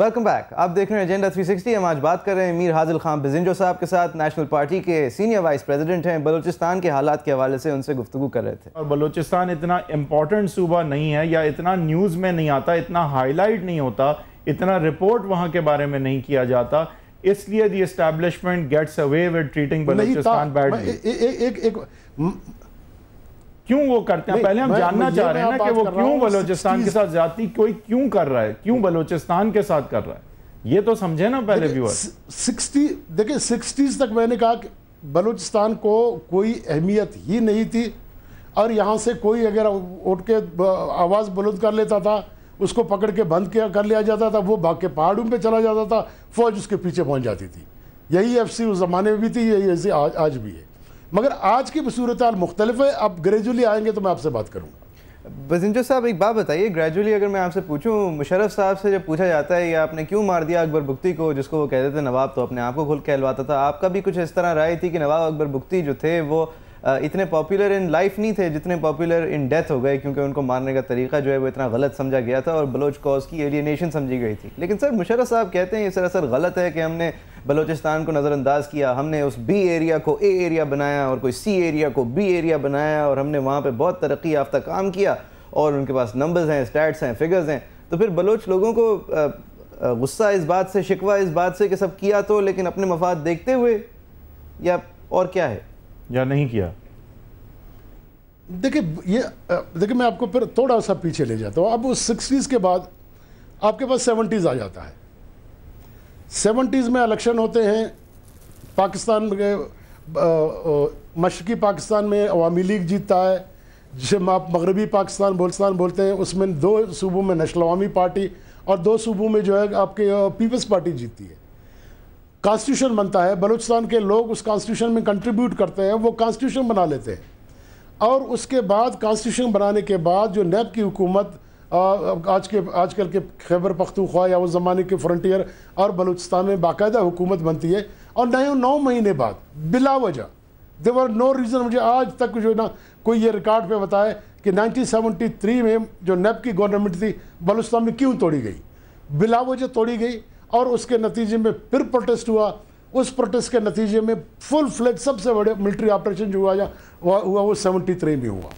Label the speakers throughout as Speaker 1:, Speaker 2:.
Speaker 1: Welcome back आप देख रहे हैं एजेंडा 360 हम आज बात कर रहे हैं मीर हाजिल खान बिजिंजो साहब के साथ नेशनल पार्टी के सीनियर वाइस प्रेसिडेंट हैं बलूचिस्तान के हालात के हवाले से उनसे गुफ्तु कर रहे थे
Speaker 2: और बलूचिस्तान इतना इम्पोर्टेंट सूबा नहीं है या इतना न्यूज़ में नहीं आता इतना हाईलाइट नहीं होता इतना रिपोर्ट वहाँ के बारे में नहीं किया जाता इसलिए the establishment gets away with treating Balochistan bad क्यों वो करते हैं पहले हम जानना चाह रहे हैं ना कि वो क्यों बलोचिस्तान के साथ जाती कोई क्यों कर रहा है क्यों बलोचिस्तान के साथ कर रहा है ये तो समझे ना पहले व्यूअर
Speaker 3: सिक्सटी देखिए सिक्सटीज तक मैंने कहा कि बलूचिस्तान को कोई अहमियत ही नहीं थी और यहाँ से कोई अगर उठ के आवाज़ बुलंद कर लेता था उसको पकड़ के बंद किया कर लिया जाता था वो भाग के पहाड़ों पे चला जाता था फौज उसके पीछे पहुँच जाती थी यही एफसी उस ज़माने में भी थी यही ऐसी आज आज भी है मगर आज की सूरत मुख्तलिफ है आप ग्रेजुअली आएंगे तो मैं आपसे बात करूँगा बजिंजो साहब एक बात बताइए
Speaker 1: ग्रेजुअली अगर मैं आपसे पूछूं मुशरफ साहब से जब पूछा जाता है कि आपने क्यों मार दिया अकबर बुख्ती को जिसको वो कहते थे नवाब तो अपने आप को खुल कहलवाता था आपका भी कुछ इस तरह राय थी कि नवाब अकबर बुख्ती जो थे वो इतने पॉपुलर इन लाइफ नहीं थे जितने पॉपुलर इन डेथ हो गए क्योंकि उनको मारने का तरीका जो है वो इतना गलत समझा गया था और बलोच कॉज की एलियनेशन समझी गई थी लेकिन सर मुशर्रफ साहब कहते हैं ये सरासर गलत है कि हमने बलोचिस्तान को नज़रअंदाज किया हमने उस बी एरिया को ए एरिया बनाया और कोई सी एरिया को बी एरिया बनाया और हमने वहाँ पर बहुत तरक्की याफ्ता काम किया और उनके पास नंबर्स हैं स्टैट्स हैं फिगर्स हैं तो फिर बलोच लोगों को गुस्सा इस बात से शिकवा इस बात से कि सब किया तो लेकिन अपने मफाद देखते हुए या और क्या है या नहीं
Speaker 2: किया
Speaker 3: देखिए ये देखिए मैं आपको फिर थोड़ा सा पीछे ले जाता हूँ अब उस सिक्सटीज़ के बाद आपके पास सेवेंटीज़ आ जाता है सेवेंटीज़ में इलेक्शन होते हैं पाकिस्तान के मशरकी पाकिस्तान में अवामी लीग जीतता है जिसे आप मगरबी पाकिस्तान बोलस्तान बोलते हैं उसमें दो सूबों में नेशनल अवामी पार्टी और दो सूबों में जो है आपके पीपल्स पार्टी जीतती है कॉन्स्टिट्यूशन बनता है बलूचिस्तान के लोग उस कॉन्स्टिट्यूशन में कंट्रीब्यूट करते हैं वो कॉन्स्टिट्यूशन बना लेते हैं और उसके बाद कॉन्स्टिट्यूशन बनाने के बाद जो नैब की हुकूमत आज के आजकल के खैबर पख्तूखा या उस ज़माने के फ्रंटियर और बलूचिस्तान में बाकायदा हुकूमत बनती है और नए नौ महीने बाद बिला वजह देवर नो रीज़न मुझे आज तक जो ना कोई ये रिकॉर्ड पे बताए कि 1973 में जो नैब की गवर्नमेंट थी बलूचिस्तान में क्यों तोड़ी गई बिला वजह तोड़ी गई और उसके नतीजे में फिर प्रोटेस्ट हुआ उस प्रोटेस्ट के नतीजे में फुल फ्लैज सबसे बड़े मिलिट्री ऑपरेशन जो हुआ हुआ वो सेवेंटी थ्री में हुआ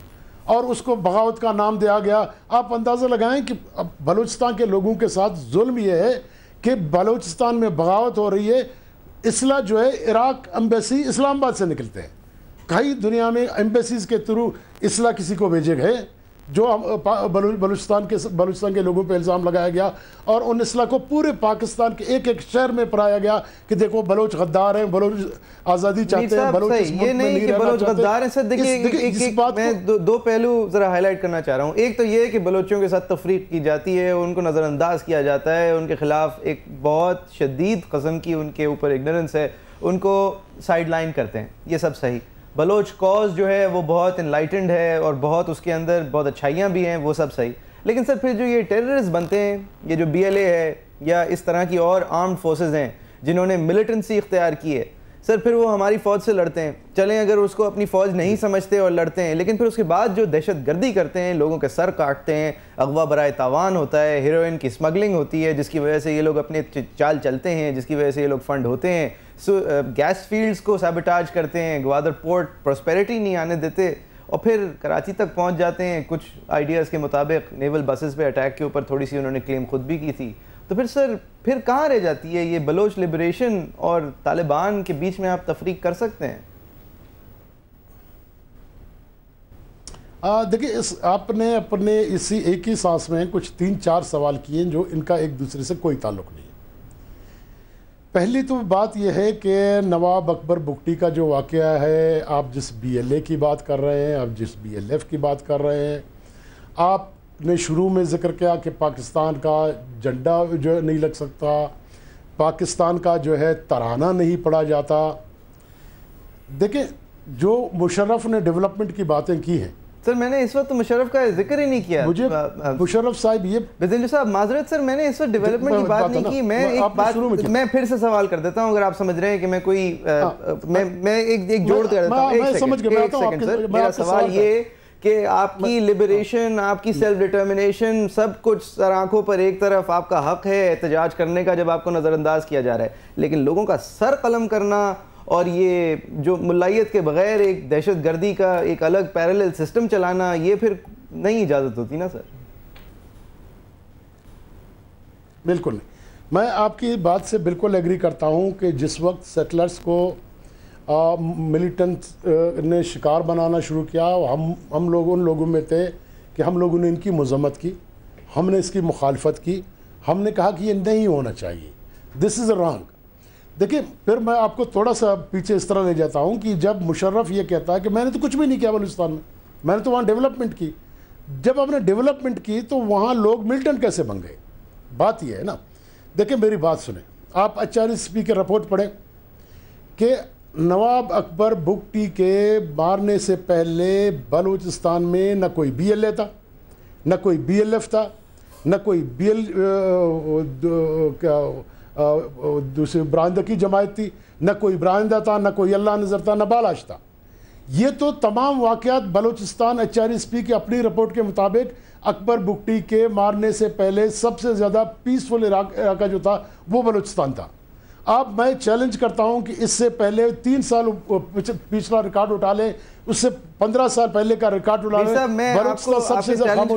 Speaker 3: और उसको बगावत का नाम दिया गया आप अंदाज़ा लगाएं कि बलूचिस्तान के लोगों के साथ जुल्म यह है कि बलूचिस्तान में बगावत हो रही है इसला जो है इराक एम्बेसी इस्लामाबाद से निकलते हैं कई दुनिया में एम्बेसीज के थ्रू इसला किसी को भेजे गए जो बलूचिस्तान के बलूचिस्तान के लोगों पर इल्ज़ाम लगाया गया और उन इसला को पूरे पाकिस्तान के एक एक शहर में पढ़ाया गया कि देखो बलोच गद्दार हैं बलोच आज़ादी चाहते हैं बलोच ये नहीं, कि बलोच गद्दार हैं सर देखिए एक, एक, एक बात मैं
Speaker 1: दो, दो पहलू ज़रा हाईलाइट करना चाह रहा हूँ एक तो ये है कि बलोचियों के साथ तफरीक की जाती है उनको नज़रअंदाज किया जाता है उनके ख़िलाफ़ एक बहुत शदीद कस्म की उनके ऊपर इग्नोरेंस है उनको साइड लाइन करते हैं ये सब सही बलोच कॉज जो है वो बहुत इनलाइटेंड है और बहुत उसके अंदर बहुत अच्छाइयाँ भी हैं वो सब सही लेकिन सर फिर जो ये टेररिस्ट बनते हैं ये जो बी है या इस तरह की और आर्म्ड फोर्सेज हैं जिन्होंने मिलिटेंसी इख्तियार की है सर फिर वो हमारी फ़ौज से लड़ते हैं चलें अगर उसको अपनी फ़ौज नहीं समझते और लड़ते हैं लेकिन फिर उसके बाद जो दहशत गर्दी करते हैं लोगों के सर काटते हैं अगवा बरए तावान होता है हीरोइन की स्मगलिंग होती है जिसकी वजह से ये लोग अपने चाल चलते हैं जिसकी वजह से ये लोग फ़ंड होते हैं सो गैस फील्ड्स को सेबिटाज करते हैं ग्वादर पोर्ट प्रॉस्पेरिटी नहीं आने देते और फिर कराची तक पहुंच जाते हैं कुछ आइडियाज़ के मुताबिक नेवल बसेस पे अटैक के ऊपर थोड़ी सी उन्होंने क्लेम खुद भी की थी तो फिर सर फिर कहाँ रह जाती है ये बलोच लिबरेशन और तालिबान के बीच में आप तफरीक कर सकते हैं
Speaker 3: देखिए इस आपने अपने इसी एक ही सांस में कुछ तीन चार सवाल किए जो इनका एक दूसरे से कोई ताल्लुक नहीं है पहली तो बात यह है कि नवाब अकबर बुकटी का जो वाक़ है आप जिस बीएलए की बात कर रहे हैं आप जिस बीएलएफ की बात कर रहे हैं आपने शुरू में ज़िक्र किया कि पाकिस्तान का झंडा जो नहीं लग सकता पाकिस्तान का जो है तराना नहीं पढ़ा जाता देखें जो मुशर्रफ ने डेवलपमेंट की बातें की हैं सर मैंने इस वक्त मुशरफ का जिक्र ही नहीं किया मुझे मुशरफ
Speaker 1: साहब ये बिजली साहब माजरत सर मैंने इस वक्त डेवलपमेंट की बात नहीं की मैं एक बात मैं फिर से सवाल कर देता हूं अगर आप समझ रहे हैं कि मैं कोई हाँ। मैं मैं एक एक जोड़ कर देता हूँ एक सेकंड सर मेरा सवाल ये कि आपकी लिबरेशन आपकी सेल्फ डिटर्मिनेशन सब कुछ सर आंखों पर एक तरफ आपका हक है एहतजाज करने का जब आपको नज़रअंदाज किया जा रहा है लेकिन लोगों का सर कलम करना और ये जो मुलायत के बग़ैर एक दहशत गर्दी का एक अलग पैरल सिस्टम चलाना ये फिर नहीं इजाज़त होती ना सर
Speaker 3: बिल्कुल नहीं मैं आपकी बात से बिल्कुल एग्री करता हूँ कि जिस वक्त सेटलर्स को मिलिटेंट ने शिकार बनाना शुरू किया हम हम लोग उन लोगों में थे कि हम लोगों ने इनकी मजम्मत की हमने इसकी मुखालफत की हमने कहा कि ये नहीं होना चाहिए दिस इज़ रॉन्ग देखिए फिर मैं आपको थोड़ा सा पीछे इस तरह ले जाता हूँ कि जब मुशर्रफ ये कहता है कि मैंने तो कुछ भी नहीं किया बलूचिस्तान में मैंने तो वहाँ डेवलपमेंट की जब आपने डेवलपमेंट की तो वहाँ लोग मिल्टन कैसे बन गए बात यह है ना देखिए मेरी बात सुने आप आचार्य सिपी की रिपोर्ट पढ़ें कि नवाब अकबर टी के मारने से पहले बलूचिस्तान में न कोई बी एल ए था न कोई बी एल एफ था न कोई बी एल क्या दूसरी ब्रांद की जमायत थी न कोई ब्रांदा था न कोई अल्लाह नज़र था न बालाश था ये तो तमाम वाक़ात Balochistan H R S P की अपनी रिपोर्ट के मुताबिक अकबर बुकटी के मारने से पहले सबसे ज़्यादा पीसफुल इलाका जो था वो बलोचिस्तान था अब मैं चैलेंज करता हूं कि इससे पहले तीन साल पिछला रिकॉर्ड उठा लें उससे पंद्रह साल पहले का रिकॉर्ड उठा लें मैं आपको सबसे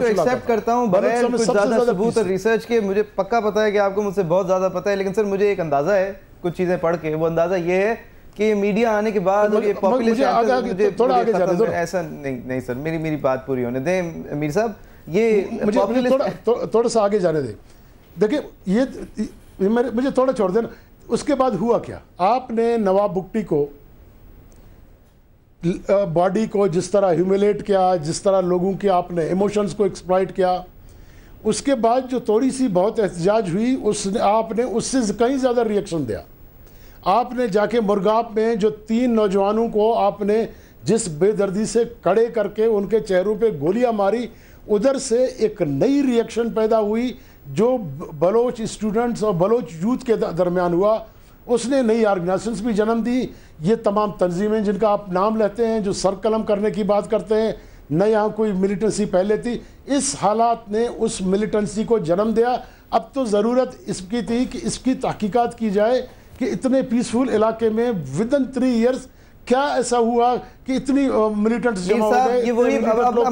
Speaker 3: एक्सेप्ट करता हूं बगैर सबूत
Speaker 1: रिसर्च के मुझे पक्का पता है कि आपको मुझसे बहुत ज़्यादा पता है लेकिन सर मुझे एक अंदाज़ा है कुछ चीज़ें पढ़ के वो अंदाज़ा ये है कि मीडिया आने के बाद ये ऐसा नहीं नहीं सर मेरी मेरी बात पूरी होने दें मीर साहब ये मुझे थोड़ा
Speaker 3: थोड़ा सा आगे जाने दें देखिए ये मेरे मुझे थोड़ा छोड़ देना उसके बाद हुआ क्या आपने नवाब बुक्टी को बॉडी को जिस तरह ह्यूमिलेट किया जिस तरह लोगों के आपने इमोशंस को एक्सप्लाइट किया उसके बाद जो थोड़ी सी बहुत एहतजाज हुई उसने आपने उससे कहीं ज़्यादा रिएक्शन दिया आपने जाके मुर्गाप में जो तीन नौजवानों को आपने जिस बेदर्दी से कड़े करके उनके चेहरों पे गोलियां मारी उधर से एक नई रिएक्शन पैदा हुई जो बलोच स्टूडेंट्स और बलोच यूथ के दरमियान हुआ उसने नई आर्गनाइजेशन भी जन्म दी ये तमाम तंजीमें जिनका आप नाम लेते हैं जो सर कलम करने की बात करते हैं न यहाँ कोई मिलिटेंसी पहले थी इस हालात ने उस मिलिटेंसी को जन्म दिया अब तो ज़रूरत इसकी थी कि इसकी तहकीकत की जाए कि इतने पीसफुल इलाके में विद इन थ्री ईयर्स क्या ऐसा हुआ कि इतनी मिलिटेंट ये वही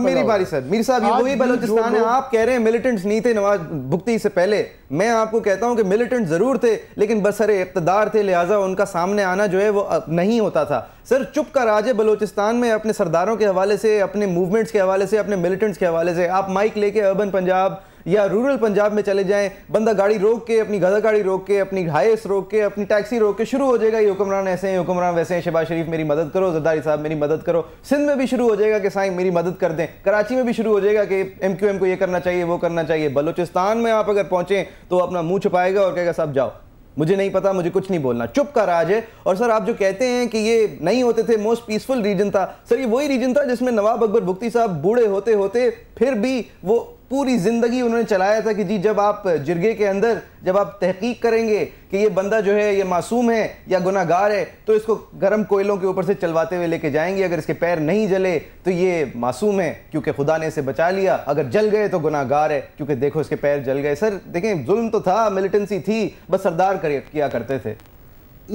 Speaker 3: मेरी बारी सर मीर साहब ये वही है आप कह रहे हैं मिलिटेंट्स
Speaker 1: नहीं थे नवाज भुगती से पहले मैं आपको कहता हूं कि मिलिटेंट जरूर थे लेकिन सर इकतदार थे लिहाजा उनका सामने आना जो है वो नहीं होता था सर चुप का राज बलोचिस्तान में अपने सरदारों के हवाले से अपने मूवमेंट्स के हवाले से अपने मिलिटेंट्स के हवाले से आप माइक लेके अर्बन पंजाब या रूरल पंजाब में चले जाएं बंदा गाड़ी रोक के अपनी गधा गाड़ी रोक के अपनी हाइस रोक के अपनी टैक्सी रोक के शुरू हो जाएगा ये हुक्मरान ऐसे हैं हुक्मरान वैसे हैं शबाज शरीफ मेरी मदद करो जरदारी साहब मेरी मदद करो सिंध में भी शुरू हो जाएगा कि साई मेरी मदद कर दें कराची में भी शुरू हो जाएगा कि एम क्यू एम को ये करना चाहिए वो करना चाहिए बलोचिस्तान में आप अगर पहुंचे तो अपना मुंह छुपाएगा और कहेगा साहब जाओ मुझे नहीं पता मुझे कुछ नहीं बोलना चुप का राज है और सर आप जो कहते हैं कि ये नहीं होते थे मोस्ट पीसफुल रीजन था सर ये वही रीजन था जिसमें नवाब अकबर भुक्ति साहब बूढ़े होते होते फिर भी वो पूरी ज़िंदगी उन्होंने चलाया था कि जी जब आप जिरगे के अंदर जब आप तहकीक करेंगे कि ये बंदा जो है ये मासूम है या गुनागार है तो इसको गर्म कोयलों के ऊपर से चलवाते हुए लेके जाएंगे अगर इसके पैर नहीं जले तो ये मासूम है क्योंकि खुदा ने इसे बचा लिया अगर जल गए तो गुनागार है क्योंकि देखो इसके पैर जल गए सर देखें जुल्म तो था मिलिटेंसी थी बस सरदार किया करते थे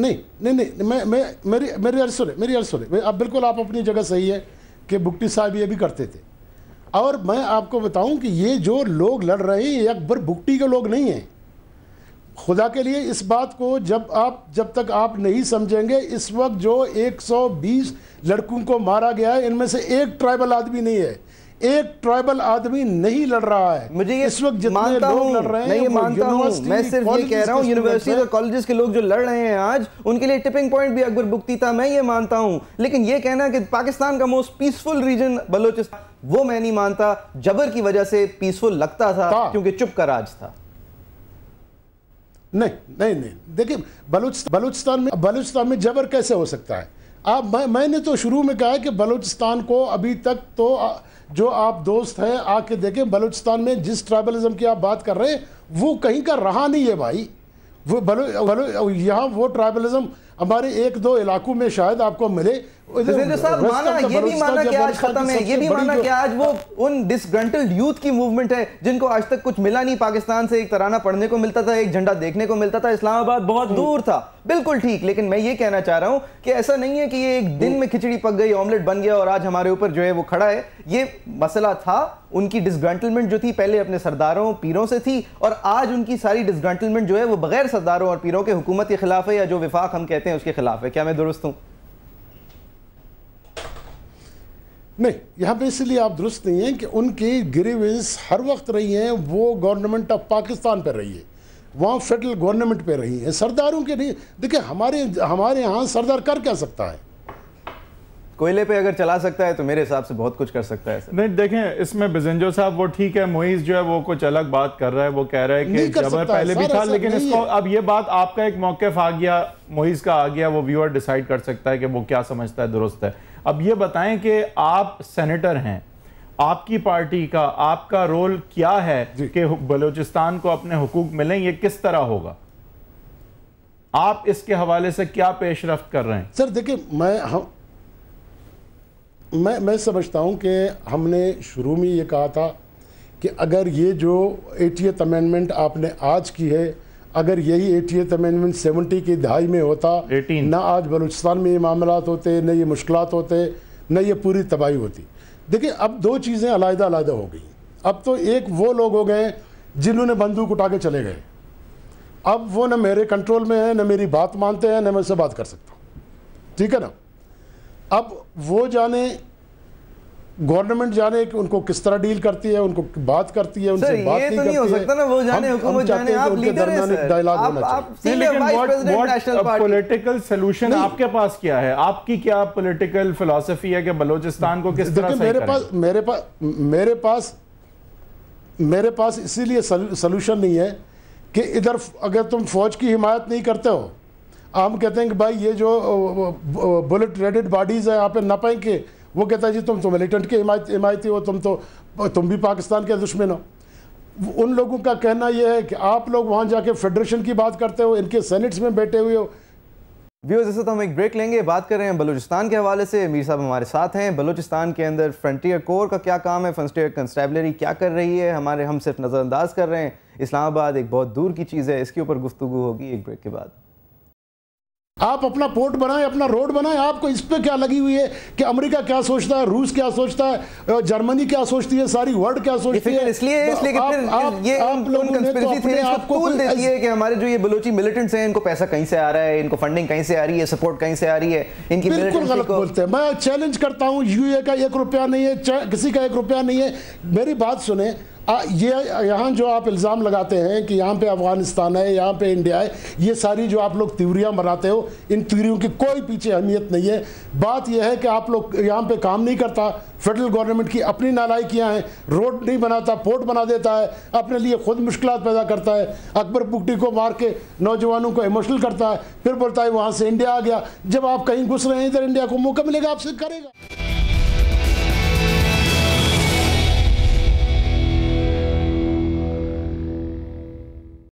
Speaker 3: नहीं नहीं नहीं मैं मैं मेरी मेरी अर्ज सुने मेरी अर्ज सुने आप बिल्कुल आप अपनी जगह सही है कि बुकटी साहब ये भी करते थे और मैं आपको बताऊं कि ये जो लोग लड़ रहे हैं ये अकबर भुगटी के लोग नहीं हैं खुदा के लिए इस बात को जब आप जब तक आप नहीं समझेंगे इस वक्त जो 120 लड़कों को मारा गया है इनमें से एक ट्राइबल आदमी नहीं है एक ट्राइबल आदमी नहीं लड़ रहा है मुझे ये इस वक्त जितने लोग लड़ रहे हैं नहीं मानता हूं मैं सिर्फ ये कह रहा हूँ यूनिवर्सिटी और कॉलेजेस के लोग जो लड़ रहे हैं
Speaker 1: आज उनके लिए टिपिंग पॉइंट भी अकबर बुकती था मैं ये मानता हूँ लेकिन ये कहना कि पाकिस्तान का मोस्ट पीसफुल रीजन बलोचिस्तान वो मैं नहीं मानता जबर की वजह से पीसफुल लगता था, था। हाँ। क्योंकि
Speaker 3: चुप का राज था नहीं नहीं नहीं देखिए बलूच बलूचिस्तान में बलूचिस्तान में जबर कैसे हो सकता है आप मैं मैंने तो शुरू में कहा है कि बलूचिस्तान को अभी तक तो आ, जो आप दोस्त हैं आके देखें बलूचिस्तान में जिस ट्राइबलिज्म की आप बात कर रहे हैं वो कहीं का रहा नहीं है भाई वो बलो यहाँ वो ट्राइबलिज्म हमारे एक दो इलाकों में शायद आपको मिले तो है भी माना आज
Speaker 1: वो उन यूथ की मूवमेंट है जिनको आज तक कुछ मिला नहीं पाकिस्तान से एक तराना पढ़ने को मिलता था एक झंडा देखने को मिलता था इस्लामाबाद बहुत हम्म। दूर था बिल्कुल ठीक लेकिन मैं ये कहना चाह रहा हूँ कि ऐसा नहीं है कि ये एक दिन हम्म। में खिचड़ी पक गई ऑमलेट बन गया और आज हमारे ऊपर जो है वो खड़ा है ये मसला था उनकी डिसग्रंटलमेंट जो थी पहले अपने सरदारों पीरों से थी और आज उनकी सारी डिसग्रंटलमेंट जो है वो बगैर सरदारों और पीरों के हुकूमत के खिलाफ है या जो विफाक हम कहते हैं उसके खिलाफ है क्या मैं दुरुस्त हूँ
Speaker 3: नहीं यहाँ पे इसलिए आप दुरुस्त नहीं हैं कि उनकी ग्रीवेंस हर वक्त रही हैं वो गवर्नमेंट ऑफ पाकिस्तान पर रही है वहाँ फेडरल गवर्नमेंट पे रही है सरदारों के नहीं देखिए हमारे हमारे यहाँ सरदार कर क्या सकता है कोयले पे अगर चला सकता है तो मेरे हिसाब से बहुत कुछ कर सकता है
Speaker 2: नहीं देखें इसमें बिजेंजो साहब वो ठीक है मोइज जो है वो कुछ अलग बात कर रहा है वो कह रहा है कि जब पहले भी था लेकिन इसको अब ये बात आपका एक मौकेफ आ गया मोइज का आ गया वो व्यूअर डिसाइड कर सकता है कि वो क्या समझता है दुरुस्त है अब ये बताएं कि आप सेनेटर हैं आपकी पार्टी का आपका रोल क्या है कि बलूचिस्तान को अपने हुकूक मिलें ये किस तरह होगा आप इसके हवाले से क्या पेशरफ कर रहे हैं
Speaker 3: सर देखिए मैं हम मैं मैं समझता हूँ कि हमने शुरू में ये कहा था कि अगर ये जो एटीएथ अमेंडमेंट आपने आज की है अगर यही एटी एथ अमेंडमेंट सेवेंटी की दहाई में होता 18. ना आज बलूचिस्तान में ये मामला होते न ये मुश्किल होते न ये पूरी तबाही होती देखिए अब दो चीज़ें अलहदा अलहदा हो गई अब तो एक वो लोग हो गए जिन्होंने बंदूक उठा के चले गए अब वो ना मेरे कंट्रोल में है ना मेरी बात मानते हैं ना मैं उससे बात कर सकता हूँ ठीक है ना अब वो जाने गवर्नमेंट जाने कि उनको किस तरह डील करती है उनको बात करती है उनसे बात नहीं, तो नहीं हो सकता ना वो जाने हुकूमत जाने आप लीडर हैं डायलॉग होना चाहिए लेकिन व्हाट व्हाट
Speaker 2: पॉलिटिकल सॉल्यूशन आपके पास क्या है आपकी क्या पॉलिटिकल फिलॉसफी है कि बलूचिस्तान
Speaker 3: को किस तरह मेरे पास मेरे पास मेरे पास मेरे पास इसीलिए सोल्यूशन नहीं है कि इधर अगर तुम फौज की हिमायत नहीं करते हो आम कहते हैं कि भाई ये जो बुलेट रेडेड बॉडीज़ है यहाँ पे नपें के वो कहता है जी तुम तो मिलिटेंट के हिमायती हो तुम तो तुम भी पाकिस्तान के दुश्मन हो उन लोगों का कहना यह है कि आप लोग वहाँ जाके फेडरेशन की बात करते हो इनके सेनेट्स में बैठे हुए हो
Speaker 1: व्यूज इसे तो हम एक ब्रेक लेंगे बात कर रहे हैं बलूचिस्तान के हवाले से मीर साहब हमारे साथ हैं बलूचिस्तान के अंदर फ्रंटियर कोर का क्या काम है फ्रंटियर कंस्टेबलरी क्या कर रही है हमारे हम सिर्फ नज़रअंदाज कर रहे हैं इस्लामाबाद एक बहुत दूर की चीज़ है इसके ऊपर गुफ्तु होगी एक ब्रेक के बाद
Speaker 3: आप अपना पोर्ट बनाएं अपना रोड बनाएं आपको इस पर क्या लगी हुई है कि अमेरिका क्या सोचता है रूस क्या सोचता है जर्मनी क्या सोचती है सारी वर्ल्ड क्या सोचती है इसलिए तो इसलिए कि फिर आप, ये आप लोगों ने तो देती है कि
Speaker 1: हमारे जो ये बलोची मिलिटेंट्स हैं इनको पैसा कहीं से आ रहा है इनको फंडिंग कहीं से आ रही है सपोर्ट कहीं से आ रही है इनकी बिल्कुल गलत
Speaker 3: बोलते हैं मैं चैलेंज करता हूँ यूए का एक रुपया नहीं है किसी का एक रुपया नहीं है मेरी बात सुने ये यहाँ जो आप इल्ज़ाम लगाते हैं कि यहाँ पे अफ़गानिस्तान है यहाँ पे इंडिया है ये सारी जो आप लोग त्यूरियाँ बनाते हो इन त्यूरियों की कोई पीछे अहमियत नहीं है बात यह है कि आप लोग यहाँ पे काम नहीं करता फेडरल गवर्नमेंट की अपनी नालायकियाँ हैं रोड नहीं बनाता पोर्ट बना देता है अपने लिए खुद मुश्किल पैदा करता है अकबर पुट्टी को मार के नौजवानों को इमोशनल करता है फिर बोलता है वहाँ से इंडिया आ गया जब आप कहीं घुस रहे हैं इधर इंडिया को मौका मिलेगा आपसे करेगा